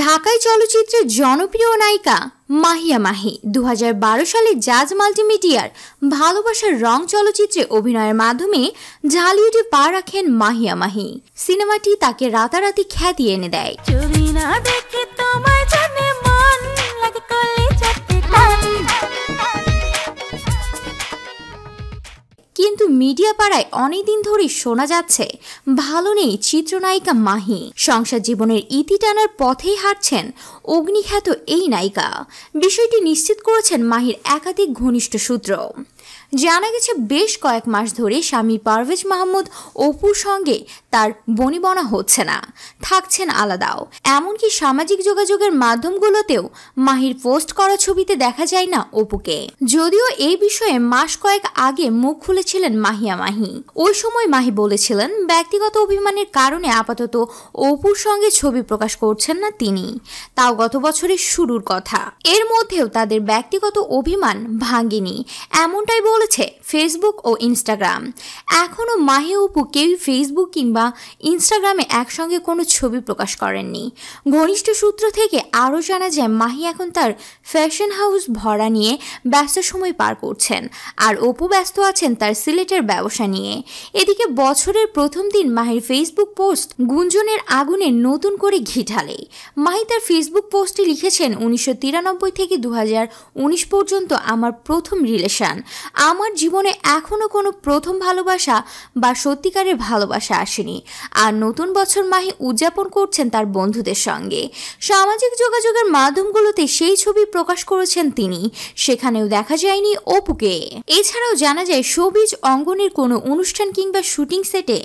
ঢাকায় চলচ্চিত্রের জনপ্রিয় নায়িকা মাহিয়া মাহি দু সালে জাজ মাল্টিমিডিয়ার ভালোবাসার রং চলচ্চিত্রে অভিনয়ের মাধ্যমে ঝালিউডে পা রাখেন মাহিয়া মাহি সিনেমাটি তাকে রাতারাতি খ্যাতি এনে দেয় পাড়ায় অনেকদিন ধরে শোনা যাচ্ছে ভালো নেই চিত্রনায়িকা মাহি সংসার জীবনের ইতি টানার পথেই হাঁটছেন অগ্নিখ্যাত এই নায়িকা বিষয়টি নিশ্চিত করেছেন মাহির একাধিক ঘনিষ্ঠ সূত্র জানা গেছে বেশ কয়েক মাস ধরে স্বামী পারভেজ মাহমুদ অপুর সঙ্গে তার বনিবনা হচ্ছে না থাকছেন আলাদাও এমনকি সামাজিক যোগাযোগের মাধ্যমগুলোতেও মাহির পোস্ট করা ছবিতে দেখা যায় না অপুকে যদিও এই বিষয়ে মাস কয়েক আগে মুখ খুলেছিলেন মাহিয়া মাহি ওই সময় মাহি বলেছিলেন ব্যক্তিগত অভিমানের কারণে আপাতত অপুর সঙ্গে ছবি প্রকাশ করছেন না তিনি তাও গত বছরের শুরুর কথা এর মধ্যেও তাদের ব্যক্তিগত অভিমান ভাঙেনি এমনটাই বল বলেছে ফেসবুক ও ইনস্টাগ্রাম এখনও মাহি অপু কেউই ফেসবুক কিংবা ইনস্টাগ্রামে একসঙ্গে কোনো ছবি প্রকাশ করেননি ঘনিষ্ঠ সূত্র থেকে আরও জানা যায় মাহি এখন তার ফ্যাশন হাউস ভরা নিয়ে ব্যস্ত সময় পার করছেন আর অপু ব্যস্ত আছেন তার সিলেটের ব্যবসা নিয়ে এদিকে বছরের প্রথম দিন মাহির ফেসবুক পোস্ট গুঞ্জনের আগুনে নতুন করে ঘি ঢালে মাহি তার ফেসবুক পোস্টে লিখেছেন উনিশশো থেকে দু পর্যন্ত আমার প্রথম রিলেশন আমার জীবনে এখনও কোনো প্রথম ভালোবাসা বা সত্যিকারের ভালোবাসা আসেনি আর নতুন বছর মাহি উদযাপন করছেন তার বন্ধুদের সঙ্গে সামাজিক যোগাযোগের মাধ্যমগুলোতে সেই ছবি প্রকাশ করেছেন তিনি সেখানেও দেখা যায়নি অপুকে এছাড়াও জানা যায় সবিজ অঙ্গনের কোনো অনুষ্ঠান কিংবা শুটিং সেটে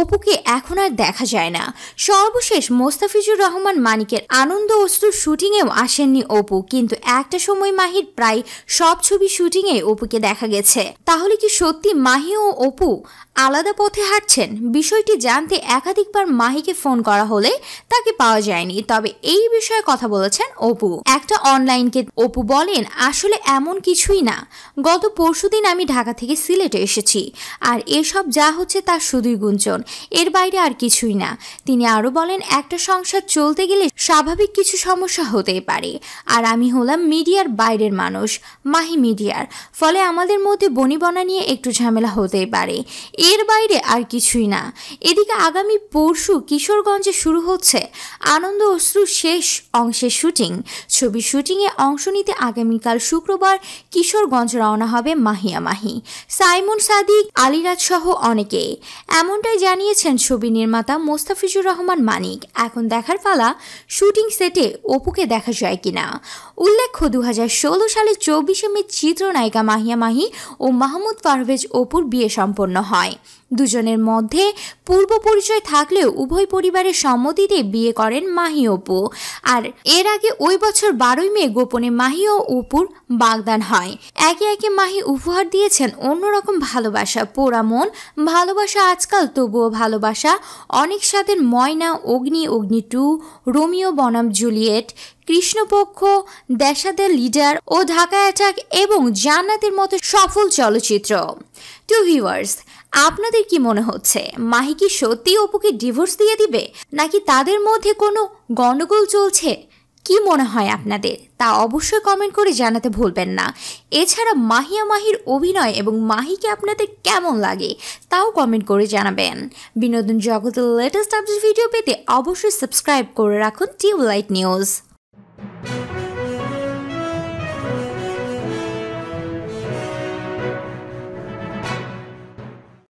অপুকে এখন আর দেখা যায় না সর্বশেষ মোস্তাফিজুর রহমান মানিকের আনন্দ অস্ত্র শুটিংয়েও আসেননি অপু কিন্তু একটা সময় মাহির প্রায় সব ছবি শুটিংয়ে অপুকে দেখা গেছে হয়েছে তাহলে কি সত্যি মাহি ও অপু আলাদা পথে হাঁটছেন বিষয়টি জানতে একাধিকবার মাহিকে ফোন করা হলে তাকে পাওয়া যায়নি তবে এই বিষয়ে কথা বলেছেন অপু একটা অনলাইনকে অপু বলেন আসলে এমন কিছুই না গত পরশুদিন আমি ঢাকা থেকে সিলেটে এসেছি আর এসব যা হচ্ছে তার শুধুই গুঞ্জন এর বাইরে আর কিছুই না তিনি আরও বলেন একটা সংসার চলতে গেলে স্বাভাবিক কিছু সমস্যা হতেই পারে আর আমি হলাম মিডিয়ার বাইরের মানুষ মাহি মিডিয়ার ফলে আমাদের মধ্যে মধ্যে বনিবনা নিয়ে একটু ঝামেলা হতেই পারে এর বাইরে আর কিছুই না এদিকে আগামী পরশু কিশোরগঞ্জে শুরু হচ্ছে আনন্দ অশ্রু শেষ অংশের শুটিং ছবি শুটিংয়ে অংশ নিতে আগামীকাল শুক্রবার কিশোরগঞ্জ রওনা হবে মাহিয়া মাহি সাইমন সাদিক আলিরাজ সহ অনেকে এমনটাই জানিয়েছেন ছবি নির্মাতা মোস্তাফিজুর রহমান মানিক এখন দেখার পালা শুটিং সেটে অপুকে দেখা যায় কিনা উল্লেখ্য দু সালে চব্বিশে মে চিত্রনায়িকা মাহিয়া মাহি ও মাহমুদ পারভেজ অপুর বিয়ে সম্পন্ন হয় দুজনের মধ্যে পূর্ব পরিচয় থাকলেও উভয় পরিবারের সম্মতিতে বিয়ে করেন মাহি অপু আর এর আগে ওই বছর বারোই মে গোপনে মাহি ও অপুর বাগদান হয় একে একে মাহি উপহার দিয়েছেন অন্যরকম ভালোবাসা পোড়া মন ভালোবাসা আজকাল তবুও ভালোবাসা অনেক সাদের ময়না অগ্নি অগ্নি টু রোমিও বনাম জুলিয়েট কৃষ্ণপক্ষ দেশাদের লিডার ও ঢাকা অ্যাটাক এবং জান্নাতের মতো সফল চলচ্চিত্র টু ভিউয়ার্স আপনাদের কি মনে হচ্ছে মাহি কি সত্যি অপুকে ডিভোর্স দিয়ে দিবে নাকি তাদের মধ্যে কোনো গণ্ডগোল চলছে কি মনে হয় আপনাদের তা অবশ্যই কমেন্ট করে জানাতে ভুলবেন না এছাড়া মাহিয়া মাহির অভিনয় এবং মাহিকে আপনাদের কেমন লাগে তাও কমেন্ট করে জানাবেন বিনোদন জগতের লেটেস্ট আপডেট ভিডিও পেতে অবশ্যই সাবস্ক্রাইব করে রাখুন টিউবলাইট নিউজ